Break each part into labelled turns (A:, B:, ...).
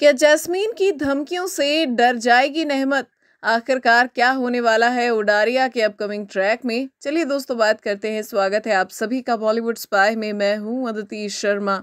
A: क्या जैस्मीन की धमकियों से डर जाएगी नहमत आखिरकार क्या होने वाला है उडारिया के अपकमिंग ट्रैक में चलिए दोस्तों बात करते हैं स्वागत है आप सभी का बॉलीवुड स्पाई में मैं हूं अदिति शर्मा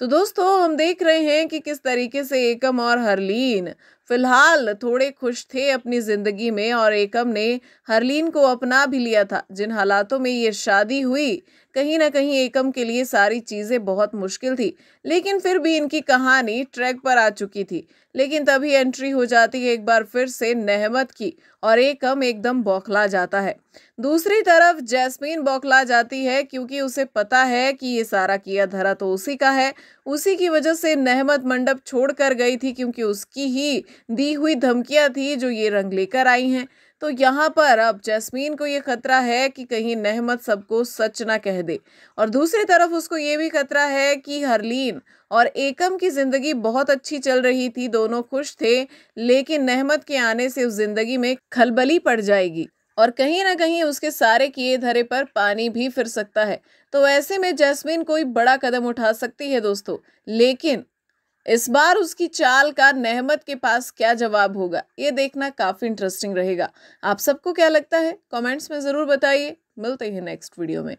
A: तो दोस्तों हम देख रहे हैं कि किस तरीके से एकम और हरलीन फिलहाल थोड़े खुश थे अपनी ज़िंदगी में और एकम ने हरलीन को अपना भी लिया था जिन हालातों में ये शादी हुई कहीं ना कहीं एकम के लिए सारी चीज़ें बहुत मुश्किल थी लेकिन फिर भी इनकी कहानी ट्रैक पर आ चुकी थी लेकिन तभी एंट्री हो जाती है एक बार फिर से नहमत की और एकम एकदम बौखला जाता है दूसरी तरफ जैस्मीन बौखला जाती है क्योंकि उसे पता है कि ये सारा किया धरा तो उसी का है उसी की वजह से नहमत मंडप छोड़ कर गई थी क्योंकि उसकी ही दी हुई धमकियां थी जो ये रंग लेकर आई हैं तो यहाँ पर अब जैस्मीन को ये खतरा है कि कहीं नहमत सबको सच ना कह दे और दूसरी तरफ उसको ये भी खतरा है कि हरलीन और एकम की ज़िंदगी बहुत अच्छी चल रही थी दोनों खुश थे लेकिन नहमत के आने से उस ज़िंदगी में खलबली पड़ जाएगी और कहीं ना कहीं उसके सारे किए धरे पर पानी भी फिर सकता है तो ऐसे में जैस्मिन कोई बड़ा कदम उठा सकती है दोस्तों लेकिन इस बार उसकी चाल का नहमत के पास क्या जवाब होगा ये देखना काफ़ी इंटरेस्टिंग रहेगा आप सबको क्या लगता है कमेंट्स में ज़रूर बताइए मिलते हैं नेक्स्ट वीडियो में